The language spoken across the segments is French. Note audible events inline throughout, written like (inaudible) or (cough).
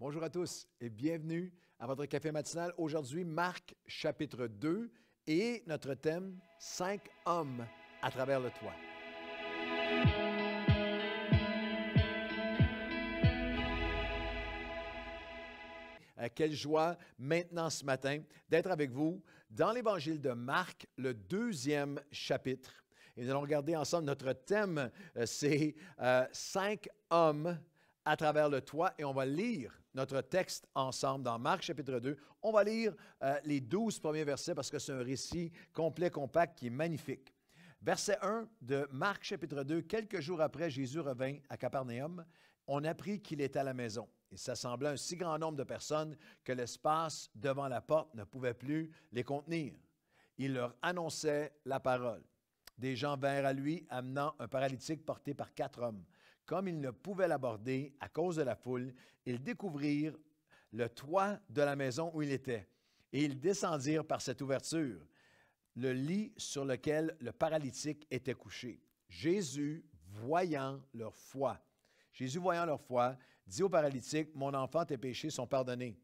Bonjour à tous et bienvenue à votre café matinal. Aujourd'hui, Marc chapitre 2 et notre thème Cinq hommes à travers le toit. Euh, quelle joie maintenant ce matin d'être avec vous dans l'évangile de Marc, le deuxième chapitre. Et nous allons regarder ensemble notre thème, euh, c'est euh, cinq hommes à travers le toit et on va lire notre texte ensemble dans Marc chapitre 2. On va lire euh, les douze premiers versets parce que c'est un récit complet, compact qui est magnifique. Verset 1 de Marc chapitre 2, quelques jours après, Jésus revint à Capernaum. On apprit qu'il était à la maison. Il s'assembla un si grand nombre de personnes que l'espace devant la porte ne pouvait plus les contenir. Il leur annonçait la parole. Des gens vinrent à lui amenant un paralytique porté par quatre hommes. Comme ils ne pouvaient l'aborder à cause de la foule, ils découvrirent le toit de la maison où il était, et ils descendirent par cette ouverture, le lit sur lequel le paralytique était couché. Jésus, voyant leur foi, Jésus, voyant leur foi, dit au paralytique, Mon enfant, tes péchés sont pardonnés.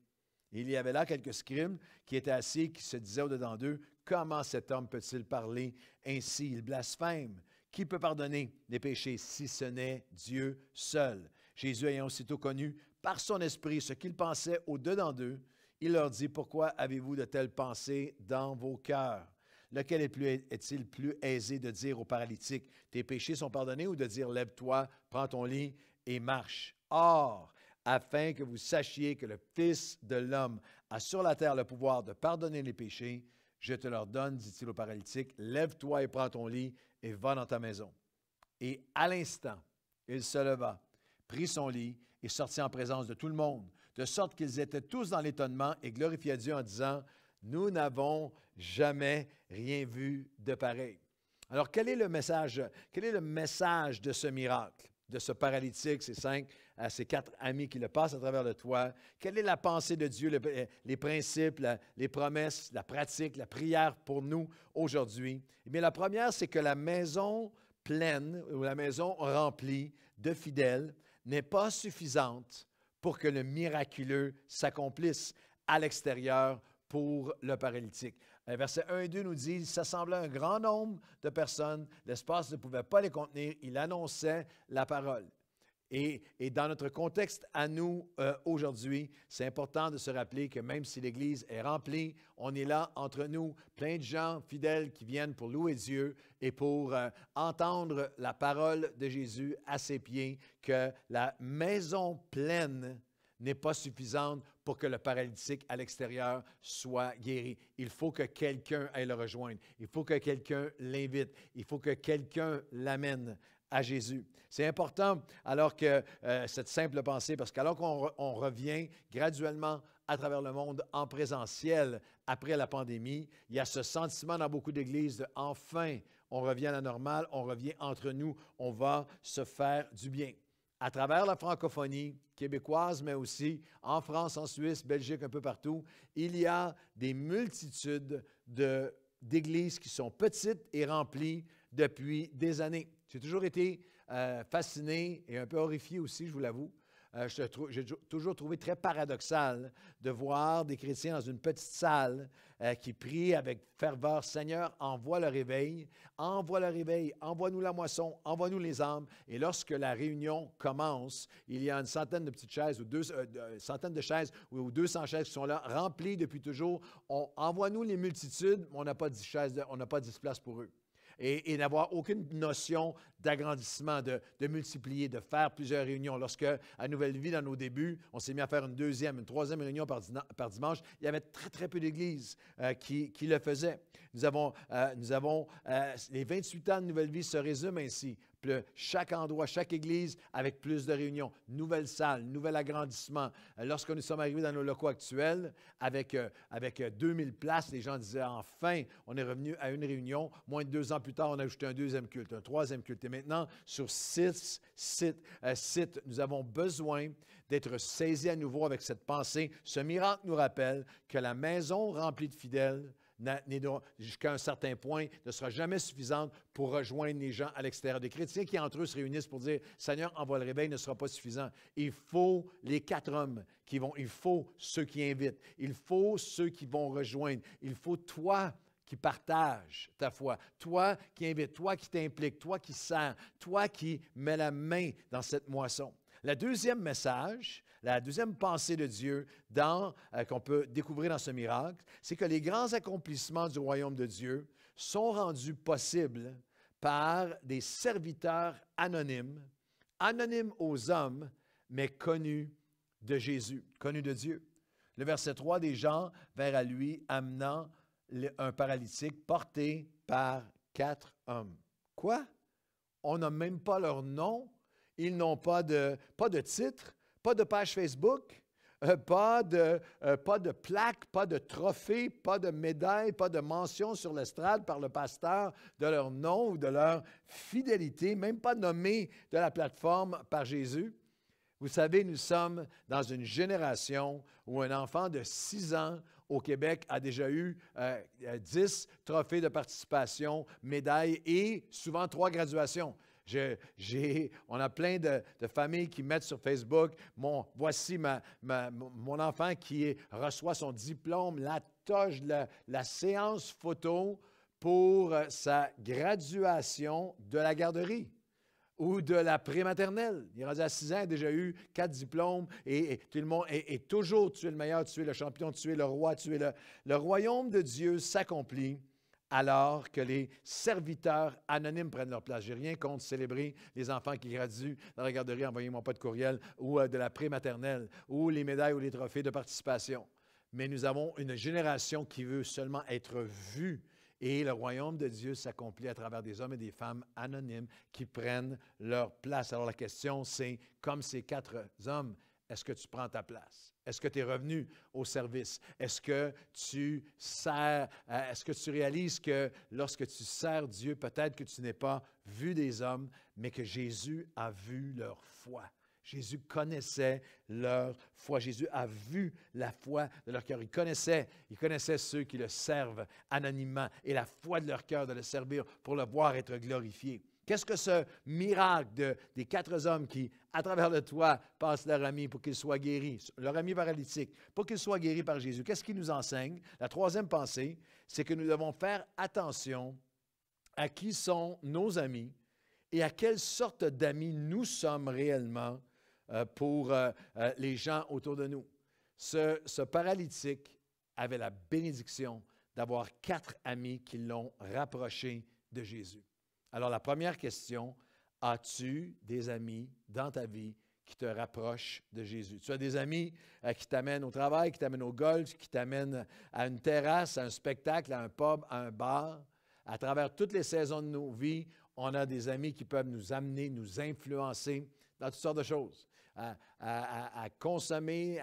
il y avait là quelques scribes qui étaient assis, qui se disaient au-dedans d'eux, Comment cet homme peut-il parler ainsi? Il blasphème. Qui peut pardonner les péchés si ce n'est Dieu seul? Jésus ayant aussitôt connu par son esprit ce qu'il pensait au-dedans d'eux, il leur dit, Pourquoi avez-vous de telles pensées dans vos cœurs? Lequel est-il plus aisé de dire au paralytique, Tes péchés sont pardonnés, ou de dire, Lève-toi, prends ton lit et marche? Or, afin que vous sachiez que le Fils de l'homme a sur la terre le pouvoir de pardonner les péchés, je te l'ordonne, dit-il au paralytique, lève-toi et prends ton lit et va dans ta maison. Et à l'instant, il se leva, prit son lit et sortit en présence de tout le monde, de sorte qu'ils étaient tous dans l'étonnement et glorifiaient Dieu en disant, nous n'avons jamais rien vu de pareil. Alors, quel est le message, quel est le message de ce miracle, de ce paralytique? C'est cinq à ses quatre amis qui le passent à travers le toit. Quelle est la pensée de Dieu, euh, les principes, les promesses, la pratique, la prière pour nous aujourd'hui? Mais eh la première, c'est que la maison pleine ou la maison remplie de fidèles n'est pas suffisante pour que le miraculeux s'accomplisse à l'extérieur pour le paralytique. Euh, verset 1 et 2 nous disent, ça semblait un grand nombre de personnes, l'espace ne pouvait pas les contenir, il annonçait la parole. Et, dans notre contexte à nous euh, aujourd'hui, c'est important de se rappeler que même si l'Église est remplie, on est là entre nous, plein de gens fidèles qui viennent pour louer Dieu et pour euh, entendre la parole de Jésus à ses pieds, que la maison pleine n'est pas suffisante pour que le paralytique à l'extérieur soit guéri. Il faut que quelqu'un aille le rejoindre. Il faut que quelqu'un l'invite. Il faut que quelqu'un l'amène à Jésus. C'est important alors que euh, cette simple pensée, parce qu'alors qu'on on revient graduellement à travers le monde en présentiel après la pandémie, il y a ce sentiment dans beaucoup d'églises de enfin, on revient à la normale, on revient entre nous, on va se faire du bien. À travers la francophonie québécoise, mais aussi en France, en Suisse, Belgique, un peu partout, il y a des multitudes d'églises qui sont petites et remplies depuis des années. J'ai toujours été euh, fasciné et un peu horrifié aussi, je vous l'avoue. Euh, j'ai toujours trouvé très paradoxal de voir des chrétiens dans une petite salle euh, qui prient avec ferveur Seigneur, envoie le réveil, envoie le réveil, envoie-nous la moisson, envoie-nous les âmes. Et lorsque la réunion commence, il y a une centaine de petites chaises ou deux centaines de chaises ou, 200 chaises qui sont là, remplies depuis toujours. On envoie-nous les multitudes, mais on n'a pas 10 chaises, on n'a pas 10 places pour eux et, n'avoir aucune notion d'agrandissement, de, multiplier, de faire plusieurs réunions. Lorsque, à nouvelle vie dans nos débuts, on s'est mis à faire une deuxième, une troisième réunion par, dimanche, il y avait très, très peu d'églises euh, qui, le faisaient. Nous avons, euh, euh, les 28 ans de nouvelle vie se résument ainsi de chaque endroit, chaque église avec plus de réunions, nouvelle salle, nouvel agrandissement. Lorsque nous sommes arrivés dans nos locaux actuels, avec, euh, avec 2000 euh, places, les gens disaient enfin, on est revenu à une réunion. Moins de deux ans plus tard, on a ajouté un deuxième culte, un troisième culte. Et maintenant, sur six sites, euh, sites nous avons besoin d'être saisis à nouveau avec cette pensée. Ce miracle nous rappelle que la maison remplie de fidèles, jusqu'à un certain point, ne sera jamais suffisante pour rejoindre les gens à l'extérieur. Des chrétiens qui entre eux se réunissent pour dire Seigneur, envoie le réveil ne sera pas suffisant. Il faut les quatre hommes qui vont, il faut ceux qui invitent, il faut ceux qui vont rejoindre, il faut toi qui partages ta foi, toi qui invites, toi qui t'implique, toi qui sers, toi qui mets la main dans cette moisson. Le deuxième message, la deuxième pensée de Dieu euh, qu'on peut découvrir dans ce miracle, c'est que les grands accomplissements du royaume de Dieu sont rendus possibles par des serviteurs anonymes, anonymes aux hommes, mais connus de Jésus, connus de Dieu. Le verset 3, des gens vers à lui amenant un paralytique porté par quatre hommes. Quoi? On n'a même pas leur nom, ils n'ont pas de, pas de titre, pas de page Facebook, euh, pas, de, euh, pas de plaque, pas de trophée, pas de médaille, pas de mention sur l'estrade par le pasteur de leur nom ou de leur fidélité, même pas nommé de la plateforme par Jésus. Vous savez, nous sommes dans une génération où un enfant de 6 ans au Québec a déjà eu euh, dix 10 trophées de participation, médailles et souvent trois graduations j'ai, on a plein de, familles qui mettent sur Facebook, mon, voici ma, mon enfant qui reçoit son diplôme, la toge, la, la séance photo pour euh, sa graduation de la garderie ou de la prématernelle. Il est rendu à 6 ans, a déjà eu quatre diplômes et, tout le monde est toujours tu es le meilleur, tu es le champion, tu es le roi, tu es le, le royaume de Dieu s'accomplit alors que les serviteurs anonymes prennent leur place. n'ai rien contre célébrer les enfants qui graduent dans la garderie, envoyez-moi pas de courriel, ou euh, de la maternelle ou les médailles ou les trophées de participation. Mais nous avons une génération qui veut seulement être vue. Et le royaume de Dieu s'accomplit à travers des hommes et des femmes anonymes qui prennent leur place. Alors la question, c'est, comme ces quatre hommes est-ce que tu prends ta place? Est-ce que tu es revenu au service? Est-ce que tu sers, euh, est-ce que tu réalises que lorsque tu sers Dieu, peut-être que tu n'es pas vu des hommes, mais que Jésus a vu leur foi. Jésus connaissait leur foi. Jésus a vu la foi de leur cœur. Il connaissait, il connaissait ceux qui le servent anonymement et la foi de leur cœur de le servir pour le voir être glorifié. Qu'est-ce que ce miracle de, des quatre hommes qui, à travers le toit, passent leur ami pour qu'il soit guéri, leur ami paralytique, pour qu'il soit guéri par Jésus? Qu'est-ce qu'il nous enseigne? La troisième pensée, c'est que nous devons faire attention à qui sont nos amis et à quelle sorte d'amis nous sommes réellement euh, pour euh, euh, les gens autour de nous. Ce, ce paralytique avait la bénédiction d'avoir quatre amis qui l'ont rapproché de Jésus. Alors la première question, as-tu des amis dans ta vie qui te rapprochent de Jésus? Tu as des amis euh, qui t'amènent au travail, qui t'amènent au golf, qui t'amènent à une terrasse, à un spectacle, à un pub, à un bar. À travers toutes les saisons de nos vies, on a des amis qui peuvent nous amener, nous influencer dans toutes sortes de choses à, consommer,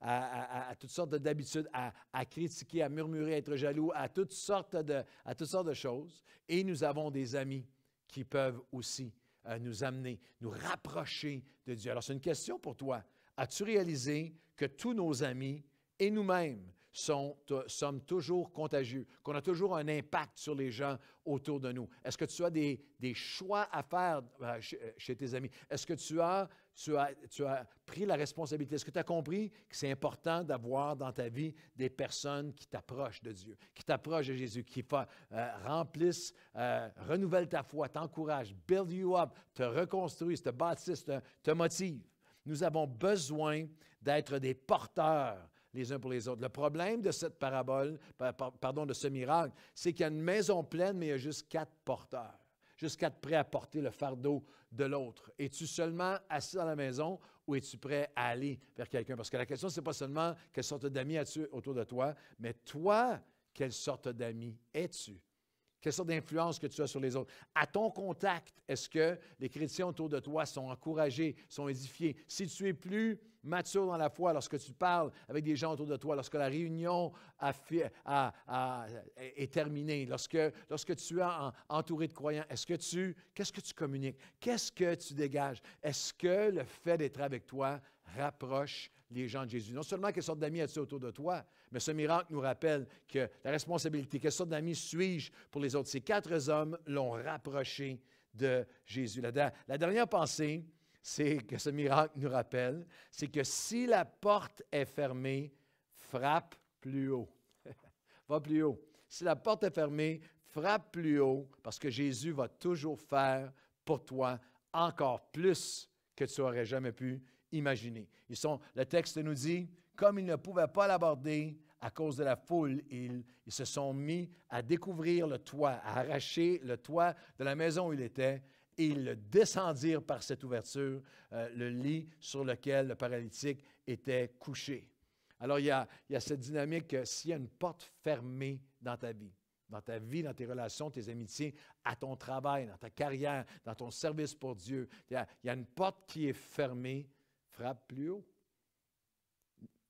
à, toutes sortes d'habitudes, à, critiquer, à murmurer, à être jaloux, à toutes, sortes de, à toutes sortes de choses. Et nous avons des amis qui peuvent aussi euh, nous amener, nous rapprocher de Dieu. Alors c'est une question pour toi. As-tu réalisé que tous nos amis et nous-mêmes sont, euh, sommes toujours contagieux, qu'on a toujours un impact sur les gens autour de nous? Est-ce que tu as des, des choix à faire euh, chez, tes amis? Est-ce que tu as tu as, pris la responsabilité. Est-ce que tu as compris que c'est important d'avoir dans ta vie des personnes qui t'approchent de Dieu, qui t'approchent de Jésus, qui euh, remplissent, euh, renouvellent ta foi, t'encouragent, build you up, te reconstruisent, te bâtissent, te, te motivent? Nous avons besoin d'être des porteurs les uns pour les autres. Le problème de cette parabole, pardon, de ce miracle, c'est qu'il y a une maison pleine, mais il y a juste quatre porteurs jusqu'à te prêt à porter le fardeau de l'autre? Es-tu seulement assis dans la maison ou es-tu prêt à aller vers quelqu'un? Parce que la question, n'est pas seulement quelle sorte d'amis as-tu autour de toi, mais toi, quelle sorte d'ami es-tu? Quelle sorte d'influence que tu as sur les autres? À ton contact, est-ce que les chrétiens autour de toi sont encouragés, sont édifiés? Si tu es plus mature dans la foi, lorsque tu parles avec des gens autour de toi, lorsque la réunion est terminée, lorsque, lorsque tu es entouré de croyants, est-ce que tu, qu'est-ce que tu communiques? Qu'est-ce que tu dégages? Est-ce que le fait d'être avec toi rapproche les gens de Jésus. Non seulement quelle sorte d'amis as-tu autour de toi, mais ce miracle nous rappelle que la responsabilité, quelle sorte d'amis suis-je pour les autres? Ces quatre hommes l'ont rapproché de Jésus. La, la dernière pensée, c'est que ce miracle nous rappelle, c'est que si la porte est fermée, frappe plus haut. (laughs) Va plus haut. Si la porte est fermée, frappe plus haut parce que Jésus va toujours faire pour toi encore plus que tu aurais jamais pu Imaginez. le texte nous dit, comme ils ne pouvaient pas l'aborder à cause de la foule, ils, se sont mis à découvrir le toit, à arracher le toit de la maison où il était, et ils le descendirent par cette ouverture, euh, le lit sur lequel le paralytique était couché. Alors, il y a, cette dynamique, euh, s'il y a une porte fermée dans ta vie, dans ta vie, dans tes relations, tes amitiés, à ton travail, dans ta carrière, dans ton service pour Dieu. il y a une porte qui est fermée. Frappe plus haut.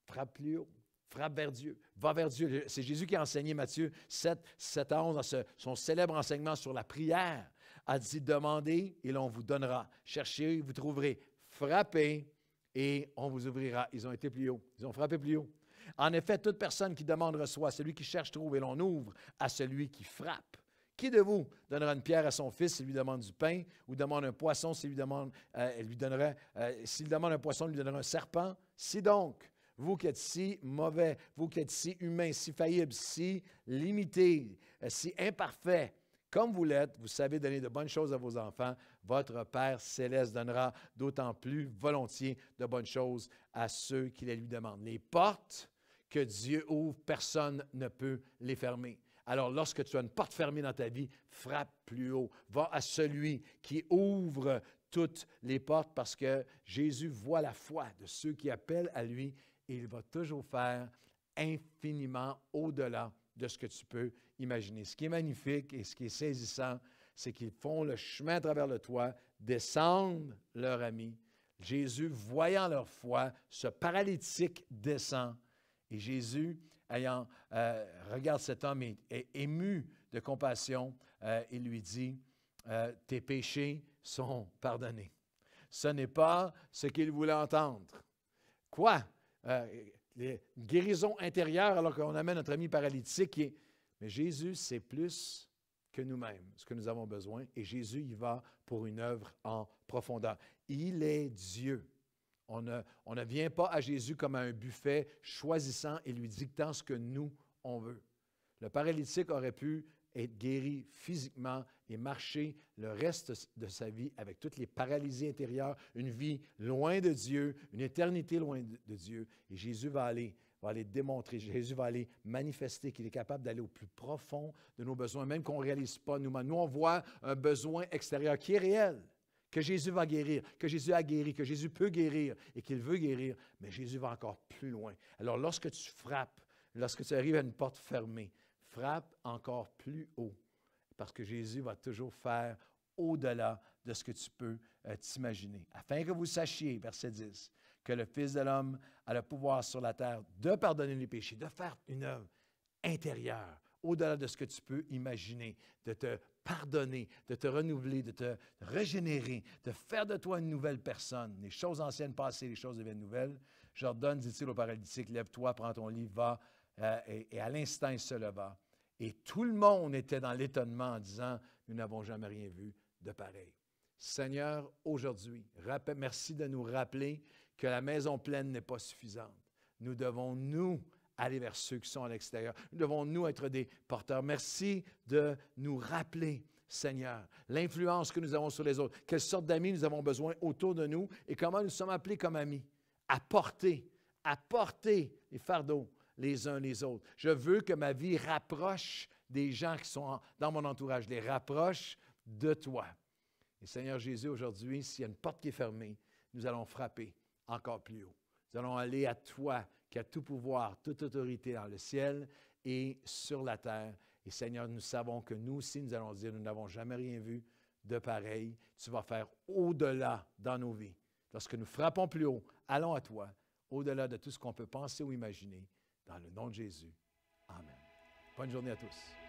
Frappe plus haut. Frappe vers Dieu. Va vers Dieu. C'est Jésus qui a enseigné Matthieu 7, 7 11 dans son célèbre enseignement sur la prière. A dit Demandez et l'on vous donnera. Cherchez, vous trouverez. Frappez et on vous ouvrira. Ils ont été plus haut. Ils ont frappé plus haut. En effet, toute personne qui demande reçoit. Celui qui cherche trouve et l'on ouvre à celui qui frappe. Qui de vous donnera une pierre à son fils s'il lui demande du pain, ou demande un poisson s'il lui demande, euh, lui donnera, euh, s'il demande un poisson, lui donnera un serpent? Si donc, vous qui êtes si mauvais, vous qui êtes si humain, si faillible, si limité, euh, si imparfait, comme vous l'êtes, vous savez donner de bonnes choses à vos enfants, votre Père céleste donnera d'autant plus volontiers de bonnes choses à ceux qui les lui demandent. Les portes que Dieu ouvre, personne ne peut les fermer. Alors lorsque tu as une porte fermée dans ta vie, frappe plus haut. Va à celui qui ouvre toutes les portes parce que Jésus voit la foi de ceux qui appellent à lui et il va toujours faire infiniment au-delà de ce que tu peux imaginer. Ce qui est magnifique et ce qui est saisissant, c'est qu'ils font le chemin à travers le toit, descendent leur ami. Jésus, voyant leur foi, ce paralytique descend. Et Jésus ayant, euh, regarde cet homme est, ému de compassion euh, il lui dit, euh, tes péchés sont pardonnés. Ce n'est pas ce qu'il voulait entendre. Quoi? Les guérison intérieure alors qu'on amène notre ami paralytique. Et... Mais Jésus, c'est plus que nous-mêmes, ce que nous avons besoin. Et Jésus, y va pour une œuvre en profondeur. Il est Dieu. On ne, vient pas à Jésus comme à un buffet, choisissant et lui dictant ce que nous, on veut. Le paralytique aurait pu être guéri physiquement et marcher le reste de sa vie avec toutes les paralysies intérieures, une vie loin de Dieu, une éternité loin de Dieu. Et Jésus va aller, va aller démontrer, Jésus va aller manifester qu'il est capable d'aller au plus profond de nos besoins, même qu'on ne réalise pas nous Nous, on voit un besoin extérieur qui est réel que Jésus va guérir, que Jésus a guéri, que Jésus peut guérir et qu'il veut guérir, mais Jésus va encore plus loin. Alors lorsque tu frappes, lorsque tu arrives à une porte fermée, frappe encore plus haut, parce que Jésus va toujours faire au-delà de ce que tu peux euh, t'imaginer. Afin que vous sachiez, verset 10, que le Fils de l'homme a le pouvoir sur la terre de pardonner les péchés, de faire une œuvre intérieure, au-delà de ce que tu peux imaginer, de te pardonner, de te renouveler, de te régénérer, de faire de toi une nouvelle personne. Les choses anciennes passées, les choses deviennent nouvelles. J'ordonne, dit-il au paralytique, lève-toi, prends ton lit, va. Euh, et, et à l'instant, il se leva. Et tout le monde était dans l'étonnement en disant, nous n'avons jamais rien vu de pareil. Seigneur, aujourd'hui, merci de nous rappeler que la maison pleine n'est pas suffisante. Nous devons, nous, aller vers ceux qui sont à l'extérieur. Nous devons, nous, être des porteurs. Merci de nous rappeler, Seigneur, l'influence que nous avons sur les autres, quelle sorte d'amis nous avons besoin autour de nous et comment nous sommes appelés comme amis à porter, à porter les fardeaux les uns les autres. Je veux que ma vie rapproche des gens qui sont dans mon entourage, les rapproche de toi. Et Seigneur Jésus, aujourd'hui, s'il y a une porte qui est fermée, nous allons frapper encore plus haut. Nous allons aller à toi qui a tout pouvoir, toute autorité dans le ciel et sur la terre. Et Seigneur, nous savons que nous aussi, nous allons dire, nous n'avons jamais rien vu de pareil. Tu vas faire au-delà dans nos vies. Lorsque nous frappons plus haut, allons à toi, au-delà de tout ce qu'on peut penser ou imaginer. Dans le nom de Jésus. Amen. Bonne journée à tous.